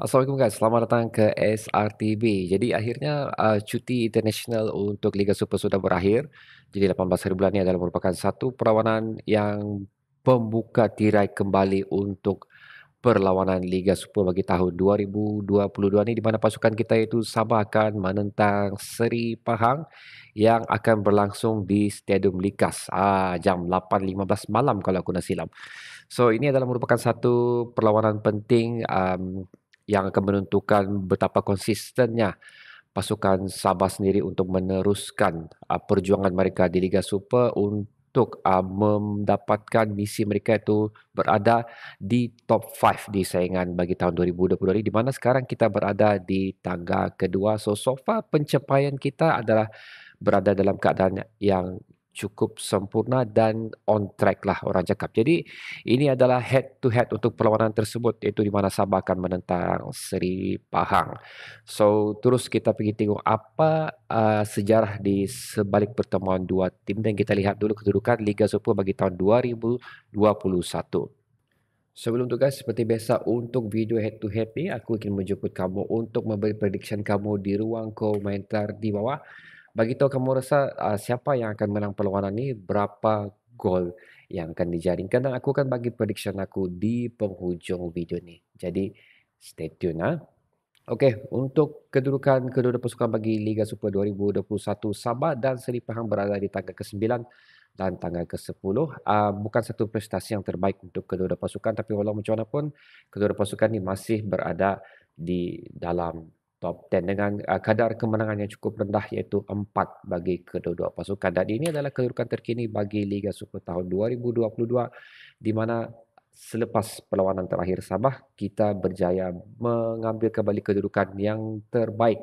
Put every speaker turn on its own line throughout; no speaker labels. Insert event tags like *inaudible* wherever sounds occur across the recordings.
Assalamualaikum guys, selamat datang ke SRTB. Jadi akhirnya uh, cuti international untuk Liga Super sudah berakhir. Jadi 18 hari bulan ini adalah merupakan satu perlawanan yang membuka tirai kembali untuk perlawanan Liga Super bagi tahun 2022 ini di mana pasukan kita itu Sabah akan menentang Seri Pahang yang akan berlangsung di Stadium Likas ah, jam 8.15 malam kalau aku tidak silam. So ini adalah merupakan satu perlawanan penting um, yang akan menentukan betapa konsistennya pasukan Sabah sendiri untuk meneruskan uh, perjuangan mereka di Liga Super untuk uh, mendapatkan misi mereka itu berada di top 5 di saingan bagi tahun 2020 di mana sekarang kita berada di tangga kedua so so far pencapaian kita adalah berada dalam keadaan yang cukup sempurna dan on track lah orang cakap. Jadi ini adalah head to head untuk perlawanan tersebut iaitu di mana Sabah akan menentang Seri Pahang. So terus kita pergi tengok apa uh, sejarah di sebalik pertemuan dua tim dan kita lihat dulu kedudukan Liga Super bagi tahun 2021. Sebelum tu guys, seperti biasa untuk video head to head ni, aku ingin menjemput kamu untuk memberi prediction kamu di ruang komentar di bawah bagi tahu kamu rasa uh, siapa yang akan menang perlawanan ini berapa gol yang akan dijaringkan dan aku akan bagi prediction aku di penghujung video ni jadi stay tune ah Okey, untuk kedudukan kedua pasukan bagi Liga Super 2021 Sabah dan Seri Pahang berada di tangga ke-9 dan tangga ke-10. Uh, ah, bukan satu prestasi yang terbaik untuk kedua pasukan tapi walaupun macam mana pun kedua pasukan ini masih berada di dalam top 10 dengan uh, kadar kemenangan yang cukup rendah iaitu 4 bagi kedua-dua pasukan dan ini adalah kedudukan terkini bagi Liga Super tahun 2022 di mana selepas perlawanan terakhir Sabah kita berjaya mengambil kembali kedudukan yang terbaik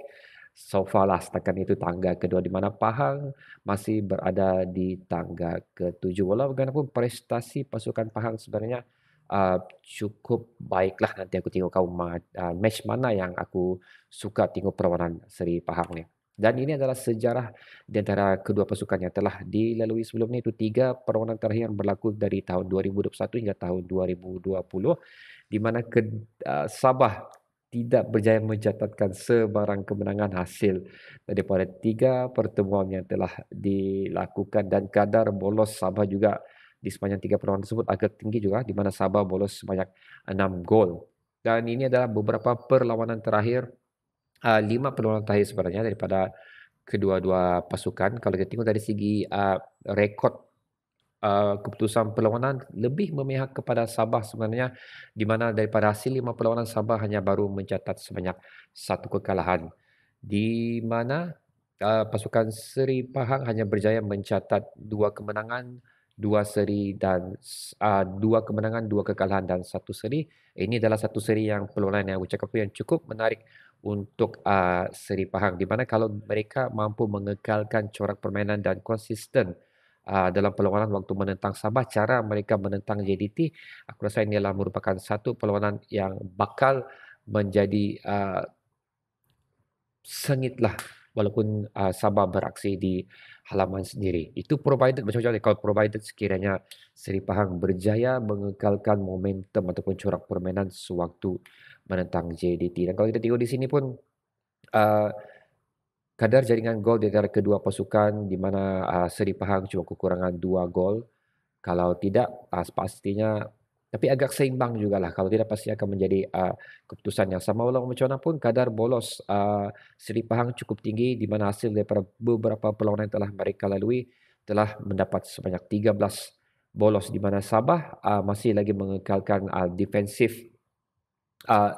so far lah setakat itu tangga kedua di mana Pahang masih berada di tangga ketujuh walaupun prestasi pasukan Pahang sebenarnya uh, Ah, cukup baiklah nanti aku tengok kau uh, ah, match mana yang aku suka tengok perlawanan Seri Pahang ni. Dan ini adalah sejarah di antara kedua pasukan yang telah dilalui sebelum ini. Itu tiga perlawanan terakhir yang berlaku dari tahun 2021 hingga tahun 2020. Di mana ke, uh, Sabah tidak berjaya mencatatkan sebarang kemenangan hasil daripada tiga pertemuan yang telah dilakukan. Dan kadar bolos Sabah juga di sepanjang tiga perlawanan tersebut agak tinggi juga di mana Sabah bolos sebanyak enam gol. Dan ini adalah beberapa perlawanan terakhir, ah, lima perlawanan terakhir sebenarnya daripada kedua-dua pasukan. Kalau kita tengok dari segi ah, rekod ah, keputusan perlawanan lebih memihak kepada Sabah sebenarnya di mana daripada hasil lima perlawanan Sabah hanya baru mencatat sebanyak satu kekalahan di mana pasukan Seri Pahang hanya berjaya mencatat dua kemenangan dua seri dan uh, dua kemenangan, dua kekalahan dan satu seri. Ini adalah satu seri yang peluang yang cakap yang cukup menarik untuk uh, Seri Pahang di mana kalau mereka mampu mengekalkan corak permainan dan konsisten uh, dalam perlawanan waktu menentang Sabah cara mereka menentang JDT aku rasa ini adalah merupakan satu perlawanan yang bakal menjadi uh, sengitlah walaupun uh, Sabah beraksi di halaman sendiri. Itu provided macam-macam kalau provided sekiranya Seri Pahang berjaya mengekalkan momentum ataupun corak permainan sewaktu menentang JDT. Dan kalau kita tengok di sini pun uh, kadar jaringan gol di antara kedua pasukan di mana uh, Seri Pahang cuma kekurangan dua gol. Kalau tidak, uh, pastinya tapi agak seimbang juga lah. Kalau tidak pasti akan menjadi uh, keputusan yang sama. Walau macam mana pun kadar bolos uh, ah, Seri Pahang cukup tinggi di mana hasil daripada beberapa peluang yang telah mereka lalui telah mendapat sebanyak 13 bolos di mana Sabah uh, masih lagi mengekalkan uh, defensif uh,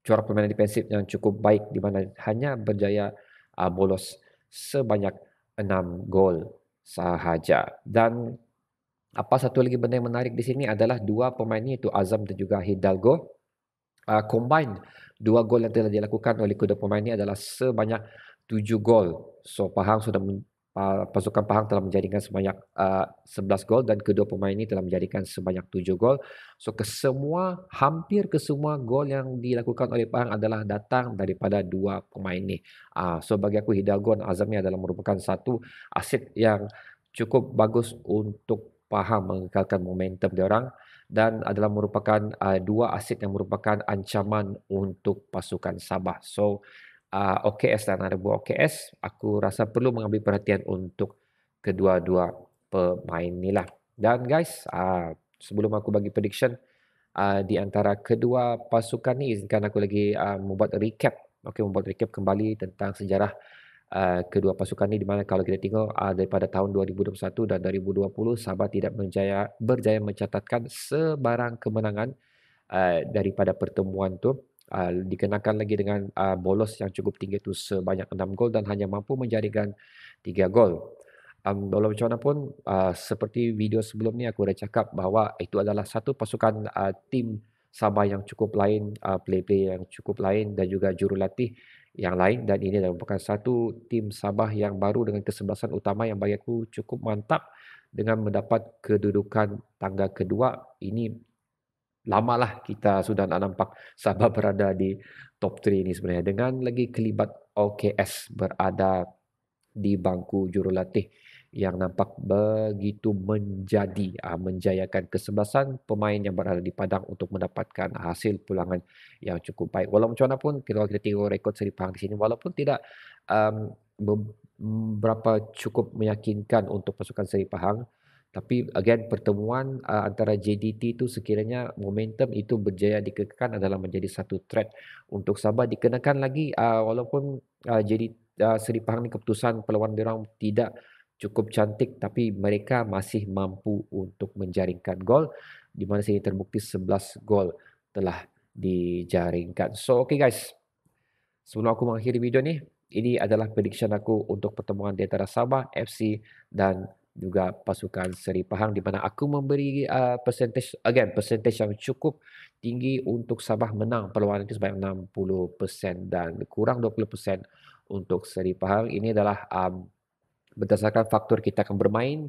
cuara permainan defensif yang cukup baik di mana hanya berjaya uh, bolos sebanyak 6 gol sahaja. Dan apa satu lagi benda yang menarik di sini adalah dua pemain ini itu Azam dan juga Hidalgo uh, ah, combine dua gol yang telah dilakukan oleh kedua pemain ini adalah sebanyak tujuh gol. So Pahang sudah men, uh, pasukan Pahang telah menjadikan sebanyak uh, gol dan kedua pemain ini telah menjadikan sebanyak tujuh gol. So kesemua hampir kesemua gol yang dilakukan oleh Pahang adalah datang daripada dua pemain ini. Uh, so bagi aku Hidalgo dan Azam ini adalah merupakan satu aset yang cukup bagus untuk Pahang mengekalkan momentum dia orang dan adalah merupakan uh, dua aset yang merupakan ancaman untuk pasukan Sabah. So uh, OKS dan ada buah OKS, aku rasa perlu mengambil perhatian untuk kedua-dua pemain ni lah. Dan guys, uh, sebelum aku bagi prediction uh, di antara kedua pasukan ni, izinkan aku lagi uh, membuat recap. Okay, membuat recap kembali tentang sejarah uh, kedua pasukan ini di mana kalau kita tengok uh, daripada tahun 2021 dan 2020 Sabah tidak berjaya, berjaya mencatatkan sebarang kemenangan uh, daripada pertemuan tu Uh, dikenakan lagi dengan uh, bolos yang cukup tinggi tu sebanyak 6 gol dan hanya mampu menjaringkan 3 gol. Um, dalam macam mana pun, uh, seperti video sebelum ni aku dah cakap bahawa itu adalah satu pasukan uh, tim Sabah yang cukup lain, uh, play-play yang cukup lain dan juga jurulatih yang lain dan ini adalah merupakan satu tim Sabah yang baru dengan kesebelasan utama yang bagi aku cukup mantap dengan mendapat kedudukan tangga kedua ini lamalah kita sudah nak nampak Sabah berada di top 3 ini sebenarnya dengan lagi kelibat OKS berada di bangku jurulatih yang nampak begitu menjadi uh, menjayakan kesebelasan pemain yang berada di padang untuk mendapatkan hasil pulangan yang cukup baik. Walaupun macam mana pun kita kita tengok rekod Seri Pahang di sini walaupun tidak um, beberapa cukup meyakinkan untuk pasukan Seri Pahang tapi again pertemuan uh, antara JDT itu sekiranya momentum itu berjaya dikekalkan adalah menjadi satu threat untuk Sabah dikenakan lagi uh, walaupun uh, JDT uh, Seri Pahang ni keputusan perlawanan mereka tidak cukup cantik tapi mereka masih mampu untuk menjaringkan gol di mana sini terbukti 11 gol telah dijaringkan. So okay guys. Sebelum aku mengakhiri video ni, ini adalah prediction aku untuk pertemuan di antara Sabah FC dan juga pasukan Seri Pahang di mana aku memberi uh, percentage again percentage yang cukup tinggi untuk Sabah menang perlawanan itu sebanyak 60% dan kurang 20% untuk Seri Pahang. Ini adalah um, berdasarkan faktor kita akan bermain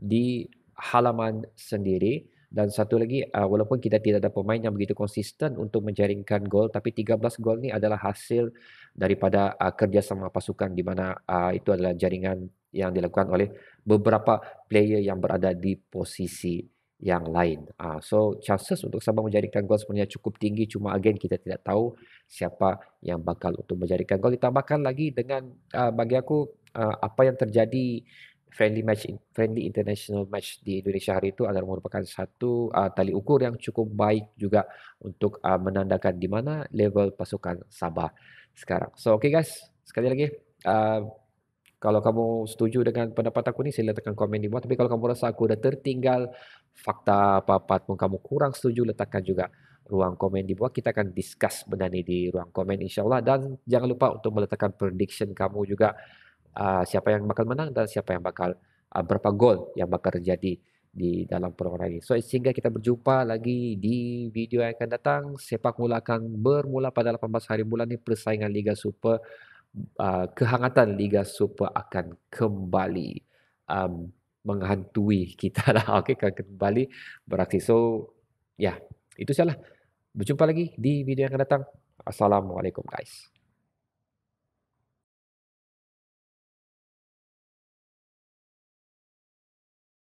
di halaman sendiri dan satu lagi uh, walaupun kita tidak ada pemain yang begitu konsisten untuk menjaringkan gol tapi 13 gol ni adalah hasil daripada uh, kerjasama pasukan di mana uh, itu adalah jaringan yang dilakukan oleh beberapa player yang berada di posisi yang lain. Uh, so chances untuk Sabah menjaringkan gol sebenarnya cukup tinggi cuma again kita tidak tahu siapa yang bakal untuk menjaringkan gol ditambahkan lagi dengan uh, bagi aku uh, apa yang terjadi friendly match friendly international match di Indonesia hari itu adalah merupakan satu uh, tali ukur yang cukup baik juga untuk uh, menandakan di mana level pasukan Sabah sekarang. So okay guys, sekali lagi uh, kalau kamu setuju dengan pendapat aku ni sila tekan komen di bawah tapi kalau kamu rasa aku dah tertinggal fakta apa-apa pun kamu kurang setuju letakkan juga ruang komen di bawah kita akan discuss benda ni di ruang komen insyaallah dan jangan lupa untuk meletakkan prediction kamu juga uh, siapa yang bakal menang dan siapa yang bakal uh, berapa gol yang bakal terjadi di dalam perlawanan ini. So sehingga kita berjumpa lagi di video yang akan datang sepak bola akan bermula pada 18 hari bulan ini persaingan Liga Super uh, kehangatan Liga Super akan kembali um, menghantui kita lah. *laughs* Okay, akan kembali beraksi. So ya yeah, itu sahaja. Berjumpa lagi di video yang akan datang. Assalamualaikum guys.